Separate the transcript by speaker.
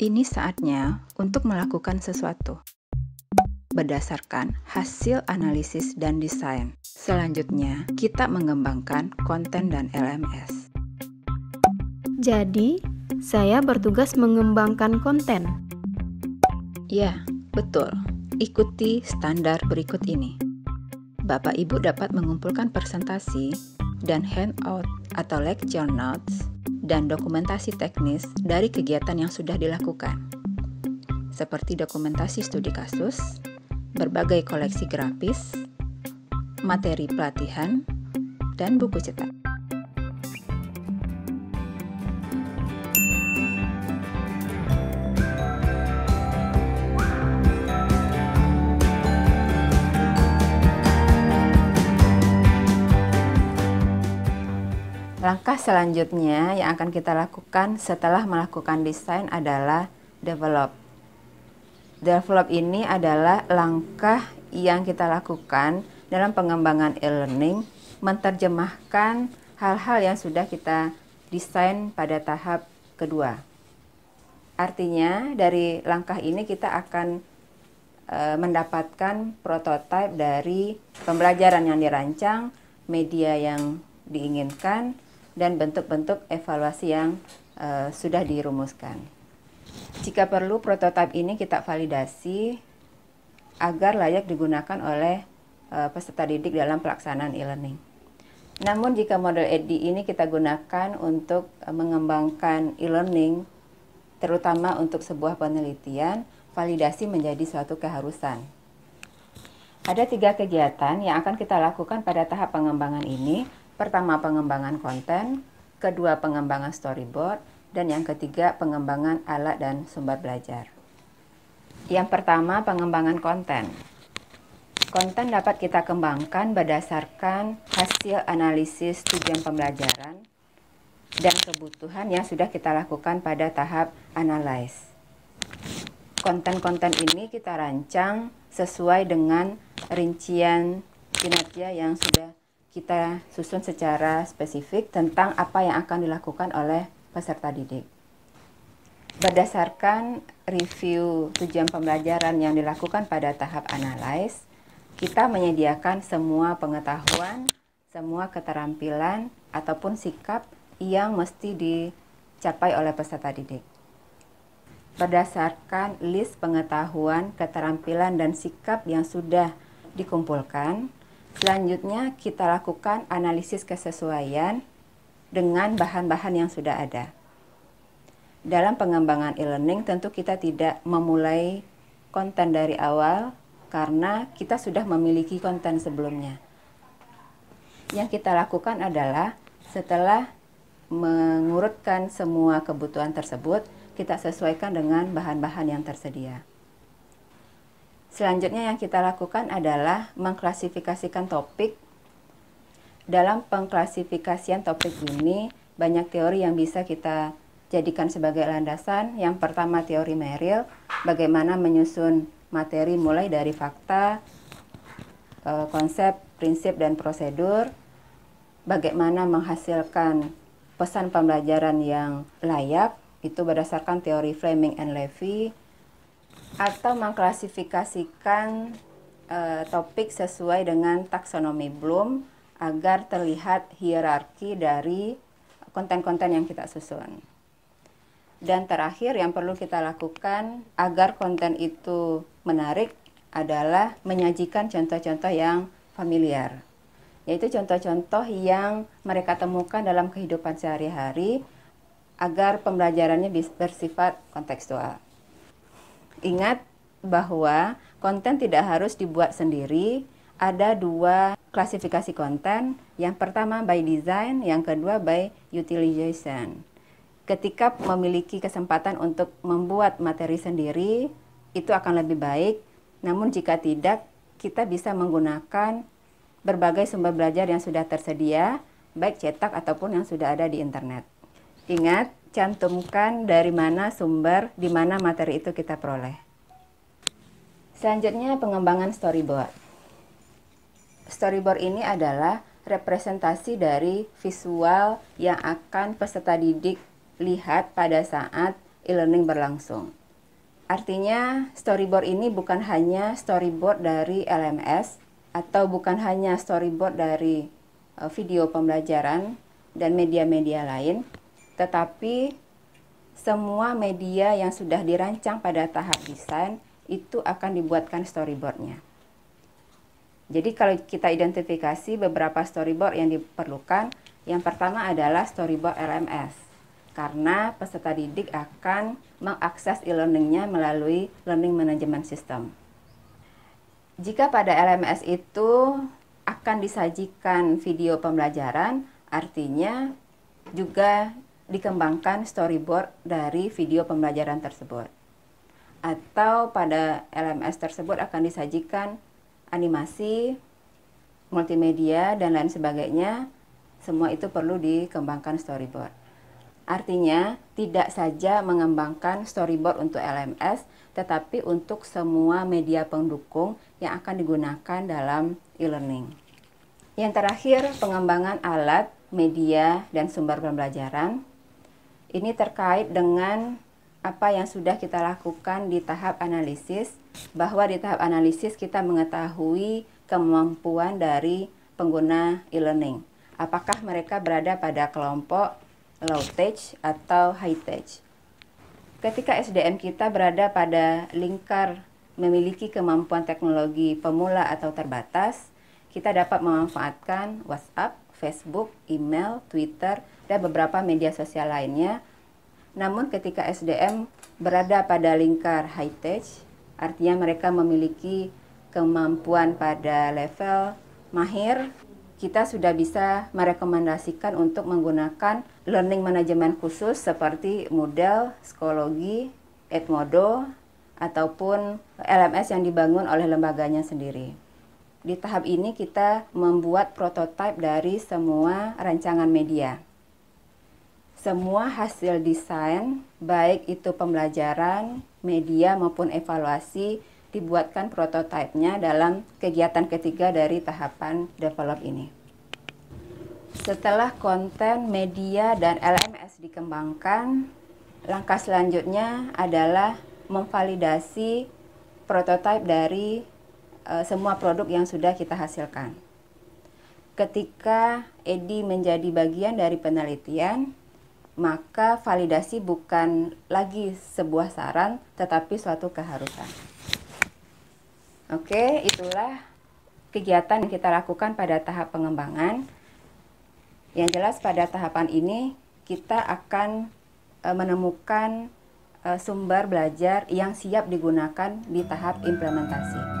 Speaker 1: Ini saatnya untuk melakukan sesuatu berdasarkan hasil analisis dan desain. Selanjutnya, kita mengembangkan konten dan LMS. Jadi, saya bertugas mengembangkan konten. Ya, betul. Ikuti standar berikut ini. Bapak Ibu dapat mengumpulkan presentasi dan handout atau lecture notes dan dokumentasi teknis dari kegiatan yang sudah dilakukan, seperti dokumentasi studi kasus, berbagai koleksi grafis, materi pelatihan, dan buku cetak. Langkah selanjutnya yang akan kita lakukan setelah melakukan desain adalah develop. Develop ini adalah langkah yang kita lakukan dalam pengembangan e-learning, menerjemahkan hal-hal yang sudah kita desain pada tahap kedua. Artinya, dari langkah ini kita akan e, mendapatkan prototipe dari pembelajaran yang dirancang, media yang diinginkan, dan bentuk-bentuk evaluasi yang uh, sudah dirumuskan. Jika perlu, prototipe ini kita validasi agar layak digunakan oleh uh, peserta didik dalam pelaksanaan e-learning. Namun jika model EDI ini kita gunakan untuk eh, mengembangkan e-learning, terutama untuk sebuah penelitian, validasi menjadi suatu keharusan. Ada tiga kegiatan yang akan kita lakukan pada tahap pengembangan ini Pertama, pengembangan konten, kedua, pengembangan storyboard, dan yang ketiga, pengembangan alat dan sumber belajar. Yang pertama, pengembangan konten. Konten dapat kita kembangkan berdasarkan hasil analisis tujuan pembelajaran dan kebutuhan yang sudah kita lakukan pada tahap analyze. Konten-konten ini kita rancang sesuai dengan rincian kinerja yang sudah kita susun secara spesifik tentang apa yang akan dilakukan oleh peserta didik. Berdasarkan review tujuan pembelajaran yang dilakukan pada tahap analis, kita menyediakan semua pengetahuan, semua keterampilan, ataupun sikap yang mesti dicapai oleh peserta didik. Berdasarkan list pengetahuan, keterampilan, dan sikap yang sudah dikumpulkan, Selanjutnya kita lakukan analisis kesesuaian dengan bahan-bahan yang sudah ada. Dalam pengembangan e-learning tentu kita tidak memulai konten dari awal karena kita sudah memiliki konten sebelumnya. Yang kita lakukan adalah setelah mengurutkan semua kebutuhan tersebut, kita sesuaikan dengan bahan-bahan yang tersedia. Selanjutnya yang kita lakukan adalah mengklasifikasikan topik. Dalam pengklasifikasian topik ini banyak teori yang bisa kita jadikan sebagai landasan. Yang pertama teori Merrill, bagaimana menyusun materi mulai dari fakta, e, konsep, prinsip, dan prosedur. Bagaimana menghasilkan pesan pembelajaran yang layak, itu berdasarkan teori Fleming and Levy atau mengklasifikasikan e, topik sesuai dengan taksonomi Bloom agar terlihat hierarki dari konten-konten yang kita susun. Dan terakhir yang perlu kita lakukan agar konten itu menarik adalah menyajikan contoh-contoh yang familiar. Yaitu contoh-contoh yang mereka temukan dalam kehidupan sehari-hari agar pembelajarannya bersifat kontekstual. Ingat bahwa konten tidak harus dibuat sendiri. Ada dua klasifikasi konten. Yang pertama by design, yang kedua by utilization. Ketika memiliki kesempatan untuk membuat materi sendiri, itu akan lebih baik. Namun jika tidak, kita bisa menggunakan berbagai sumber belajar yang sudah tersedia, baik cetak ataupun yang sudah ada di internet. Ingat, cantumkan dari mana sumber, di mana materi itu kita peroleh. Selanjutnya pengembangan storyboard. Storyboard ini adalah representasi dari visual yang akan peserta didik lihat pada saat e-learning berlangsung. Artinya, storyboard ini bukan hanya storyboard dari LMS atau bukan hanya storyboard dari eh, video pembelajaran dan media-media lain, tetapi semua media yang sudah dirancang pada tahap desain itu akan dibuatkan storyboardnya. Jadi kalau kita identifikasi beberapa storyboard yang diperlukan, yang pertama adalah storyboard LMS. Karena peserta didik akan mengakses e-learningnya melalui learning management system. Jika pada LMS itu akan disajikan video pembelajaran, artinya juga dikembangkan storyboard dari video pembelajaran tersebut. Atau pada LMS tersebut akan disajikan animasi, multimedia, dan lain sebagainya. Semua itu perlu dikembangkan storyboard. Artinya, tidak saja mengembangkan storyboard untuk LMS, tetapi untuk semua media pendukung yang akan digunakan dalam e-learning. Yang terakhir, pengembangan alat, media, dan sumber pembelajaran ini terkait dengan apa yang sudah kita lakukan di tahap analisis, bahwa di tahap analisis kita mengetahui kemampuan dari pengguna e-learning. Apakah mereka berada pada kelompok low tech atau high tech? Ketika SDM kita berada pada lingkar memiliki kemampuan teknologi pemula atau terbatas, kita dapat memanfaatkan WhatsApp, Facebook, email, Twitter, dan beberapa media sosial lainnya. Namun ketika SDM berada pada lingkar high tech, artinya mereka memiliki kemampuan pada level mahir, kita sudah bisa merekomendasikan untuk menggunakan learning management khusus seperti model psikologi Edmodo, ataupun LMS yang dibangun oleh lembaganya sendiri. Di tahap ini kita membuat prototipe dari semua rancangan media. Semua hasil desain, baik itu pembelajaran, media maupun evaluasi, dibuatkan prototipenya dalam kegiatan ketiga dari tahapan develop ini. Setelah konten, media, dan LMS dikembangkan, langkah selanjutnya adalah memvalidasi prototipe dari uh, semua produk yang sudah kita hasilkan. Ketika Edi menjadi bagian dari penelitian, maka validasi bukan lagi sebuah saran, tetapi suatu keharusan. Oke, itulah kegiatan yang kita lakukan pada tahap pengembangan. Yang jelas pada tahapan ini kita akan eh, menemukan eh, sumber belajar yang siap digunakan di tahap implementasi.